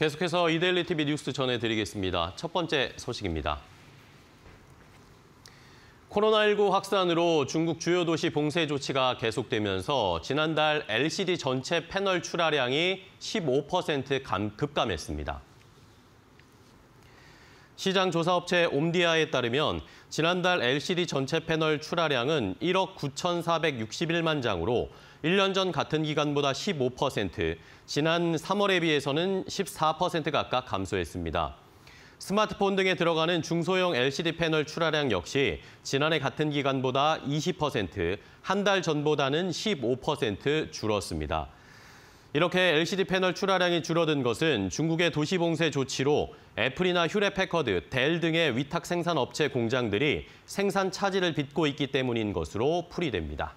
계속해서 이데일리 TV 뉴스 전해드리겠습니다. 첫 번째 소식입니다. 코로나19 확산으로 중국 주요 도시 봉쇄 조치가 계속되면서 지난달 LCD 전체 패널 출하량이 15% 감, 급감했습니다. 시장 조사업체 옴디아에 따르면 지난달 LCD 전체 패널 출하량은 1억 9,461만 장으로 1년 전 같은 기간보다 15%, 지난 3월에 비해서는 14% 각각 감소했습니다. 스마트폰 등에 들어가는 중소형 LCD 패널 출하량 역시 지난해 같은 기간보다 20%, 한 달 전보다는 15% 줄었습니다. 이렇게 LCD 패널 출하량이 줄어든 것은 중국의 도시봉쇄 조치로 애플이나 휴레패커드, 델 등의 위탁 생산 업체 공장들이 생산 차질을 빚고 있기 때문인 것으로 풀이됩니다.